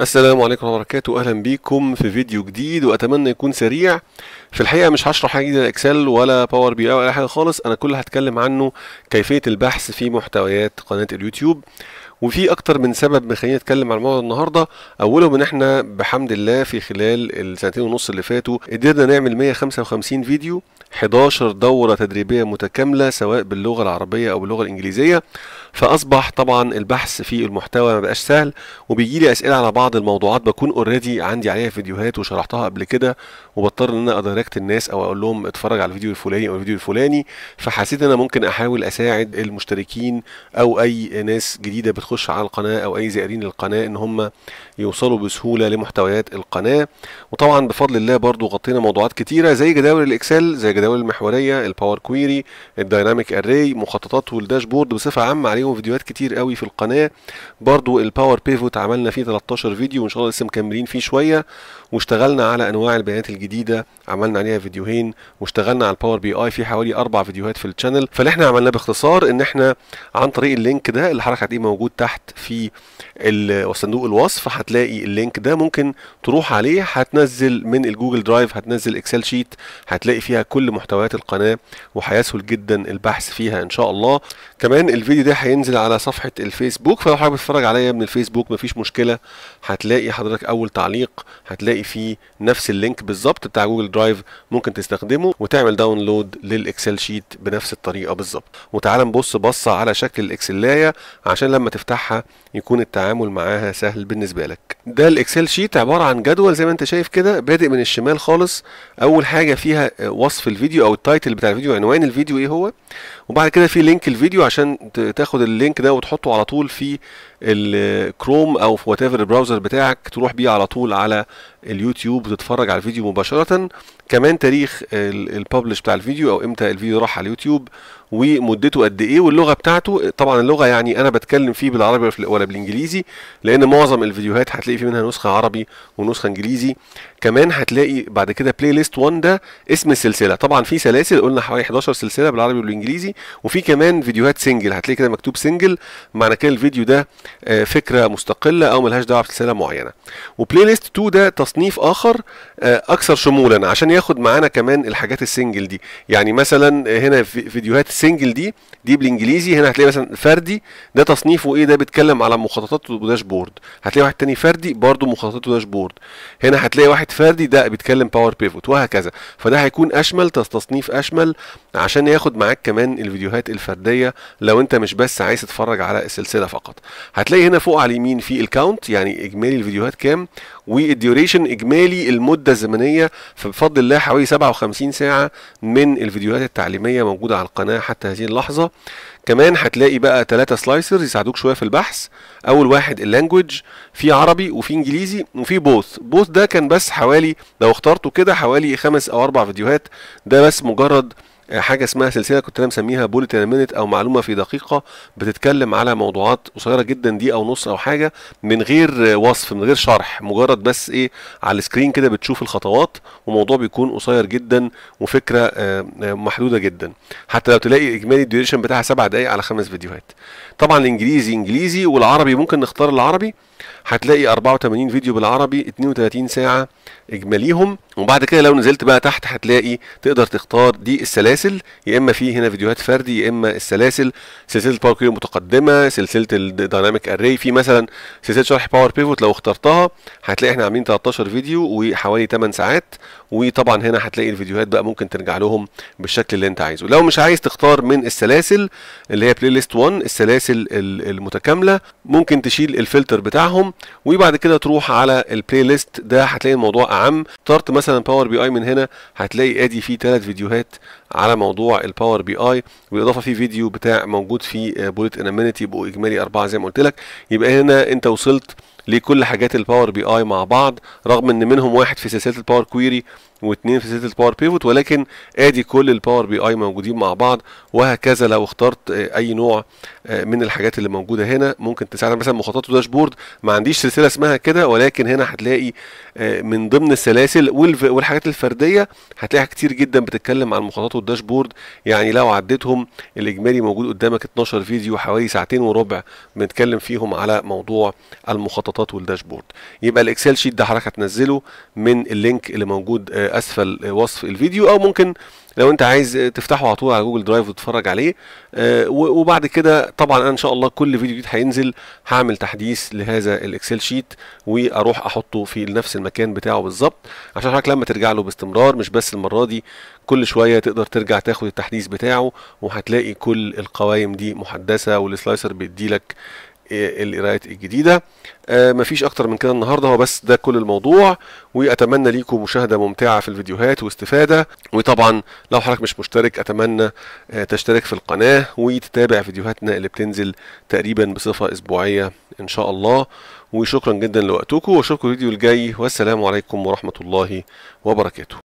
السلام عليكم ورحمه وبركاته اهلا بيكم في فيديو جديد واتمنى يكون سريع في الحقيقه مش هشرح حاجه جديده اكسل ولا باور بي او اي حاجه خالص انا كل هتكلم عنه كيفيه البحث في محتويات قناه اليوتيوب وفي اكتر من سبب مخليني اتكلم عن الموضوع النهارده اولهم ان احنا بحمد الله في خلال السنتين ونص اللي فاتوا قدرنا نعمل 155 فيديو 11 دورة تدريبية متكاملة سواء باللغة العربية أو باللغة الإنجليزية فاصبح طبعا البحث في المحتوى ما بقاش سهل وبيجي لي اسئله على بعض الموضوعات بكون اوريدي عندي عليها فيديوهات وشرحتها قبل كده وبضطر ان انا ادايركت الناس او اقول لهم اتفرج على الفيديو الفلاني او الفيديو الفلاني فحسيت ان انا ممكن احاول اساعد المشتركين او اي ناس جديده بتخش على القناه او اي زائرين للقناه ان هم يوصلوا بسهوله لمحتويات القناه وطبعا بفضل الله برضو غطينا موضوعات كتيره زي جداول الاكسل زي جداول المحوريه الباور كويري الدايناميك اري مخططات والداشبورد بصفه عامه عليهم فيديوهات كتير قوي في القناه برضو الباور بيفوت عملنا فيه 13 فيديو وان شاء الله لسه مكملين فيه شويه واشتغلنا على انواع البيانات الجديده عملنا عليها فيديوهين واشتغلنا على الباور بي اي في حوالي اربع فيديوهات في الشانل فاللي احنا عملناه باختصار ان احنا عن طريق اللينك ده اللي حضرتك هتلاقيه موجود تحت في صندوق الوصف هتلاقي اللينك ده ممكن تروح عليه هتنزل من الجوجل درايف هتنزل اكسل شيت هتلاقي فيها كل محتويات القناه وهيسهل جدا البحث فيها ان شاء الله كمان الفيديو ده هينزل على صفحه الفيسبوك فلو حابب بتتفرج عليا من الفيسبوك مفيش مشكله هتلاقي حضرتك اول تعليق هتلاقي فيه نفس اللينك بالظبط بتاع جوجل درايف ممكن تستخدمه وتعمل داونلود للاكسل شيت بنفس الطريقه بالظبط وتعالى نبص بصه على شكل الاكسلايه عشان لما تفتحها يكون التعامل معاها سهل بالنسبه لك ده الاكسل شيت عباره عن جدول زي ما انت شايف كده بادئ من الشمال خالص اول حاجه فيها وصف الفيديو او التايتل بتاع الفيديو عنوان الفيديو ايه هو وبعد كده في لينك الفيديو عشان تاخد اللينك ده وتحطه على طول في الكروم او في وات ايفر البراوزر بتاعك تروح بيه على طول على اليوتيوب وتتفرج على الفيديو مباشره كمان تاريخ الببلش بتاع الفيديو او امتى الفيديو راح على اليوتيوب ومدته قد ايه واللغه بتاعته طبعا اللغه يعني انا بتكلم فيه بالعربي ولا بالانجليزي لان معظم الفيديوهات هتلاقي هتلاقي في منها نسخه عربي ونسخه انجليزي كمان هتلاقي بعد كده بلاي ليست 1 ده اسم السلسله طبعا في سلاسل قلنا حوالي 11 سلسله بالعربي والانجليزي وفي كمان فيديوهات سنجل هتلاقي كده مكتوب سنجل معنى كده الفيديو ده آه، فكره مستقله او ملهاش دعوه بسلسله معينه وبلاي ليست 2 ده تصنيف اخر آه، اكثر شمولا عشان ياخد معانا كمان الحاجات السنجل دي يعني مثلا آه، هنا في فيديوهات السنجل دي دي بالانجليزي هنا هتلاقي مثلا فردي ده تصنيفه ايه ده بيتكلم على مخططات وداشبورد هتلاقي واحد تاني فردي فردي برضو داش داشبورد هنا هتلاقي واحد فردي ده بيتكلم باور بيفوت وهكذا فده هيكون اشمل تصنيف اشمل عشان ياخد معاك كمان الفيديوهات الفرديه لو انت مش بس عايز تتفرج على السلسله فقط هتلاقي هنا فوق على اليمين في الكاونت يعني اجمالي الفيديوهات كام والديوريشن اجمالي المده الزمنيه فبفضل الله حوالي 57 ساعه من الفيديوهات التعليميه موجوده على القناه حتى هذه اللحظه كمان هتلاقي بقى ثلاثة سلايسرز يساعدوك شويه في البحث اول واحد اللانجوج في عربي وفي انجليزي وفي بوث بوث ده كان بس حوالي لو اخترته كده حوالي خمس او اربع فيديوهات ده بس مجرد حاجه اسمها سلسله كنت انا مسميها بولت مينت او معلومه في دقيقه بتتكلم على موضوعات قصيره جدا دي او نص او حاجه من غير وصف من غير شرح مجرد بس ايه على السكرين كده بتشوف الخطوات وموضوع بيكون قصير جدا وفكره آه، آه، محدوده جدا حتى لو تلاقي اجمالي الديوريشن بتاعها سبع دقائق على خمس فيديوهات طبعا الانجليزي انجليزي والعربي ممكن نختار العربي هتلاقي 84 فيديو بالعربي 32 ساعه اجماليهم وبعد كده لو نزلت بقى تحت هتلاقي تقدر تختار دي السلاسل يا اما في هنا فيديوهات فردي يا اما السلاسل سلسله باور كيو متقدمه سلسله الدايناميك اري في مثلا سلسله شرح باور بيفوت لو اخترتها هتلاقي احنا عاملين 13 فيديو وحوالي 8 ساعات وطبعا هنا هتلاقي الفيديوهات بقى ممكن ترجع لهم بالشكل اللي انت عايزه لو مش عايز تختار من السلاسل اللي هي بلاي ليست 1 السلاسل المتكامله ممكن تشيل الفلتر بتاعهم وبعد كده تروح على البلاي ليست ده هتلاقي الموضوع اعم اخترت مثلا باور بي اي من هنا هتلاقي ادي فيه ثلاث فيديوهات على موضوع الباور بي اي بالاضافه في فيديو بتاع موجود في بوليت انامينيتي يبقوا اجمالي اربعه زي ما قلت لك يبقى هنا انت وصلت لكل حاجات الباور بي اي مع بعض رغم ان منهم واحد في سلسله الباور كويري واثنين في سلسله الباور بيفوت ولكن ادي كل الباور بي اي موجودين مع بعض وهكذا لو اخترت آه، اي نوع آه، من الحاجات اللي موجوده هنا ممكن تساعدك مثلا مخطط وداشبورد ما عنديش سلسله اسمها كده ولكن هنا هتلاقي آه، من ضمن السلاسل والحاجات الفرديه هتلاقيها كتير جدا بتتكلم عن مخططات الداشبورد يعني لو عديتهم الاجمالي موجود قدامك 12 فيديو حوالي ساعتين وربع بنتكلم فيهم على موضوع المخططات والداشبورد يبقى الاكسل شيت ده حضرتك هتنزله من اللينك اللي موجود آه، اسفل آه، وصف الفيديو او ممكن لو انت عايز تفتحه على طول على جوجل درايف وتتفرج عليه آه وبعد كده طبعا انا ان شاء الله كل فيديو جديد هينزل هعمل تحديث لهذا الاكسل شيت واروح احطه في نفس المكان بتاعه بالظبط عشان حضرتك لما ترجع له باستمرار مش بس المره دي كل شويه تقدر ترجع تاخد التحديث بتاعه وهتلاقي كل القوائم دي محدثه والسلايسر بيديلك القراءات الجديده آه، مفيش اكتر من كده النهارده هو بس ده كل الموضوع واتمنى ليكم مشاهده ممتعه في الفيديوهات واستفاده وطبعا لو حضرتك مش مشترك اتمنى آه، تشترك في القناه وتتابع فيديوهاتنا اللي بتنزل تقريبا بصفه اسبوعيه ان شاء الله وشكرا جدا لوقتكم واشوفكم الفيديو الجاي والسلام عليكم ورحمه الله وبركاته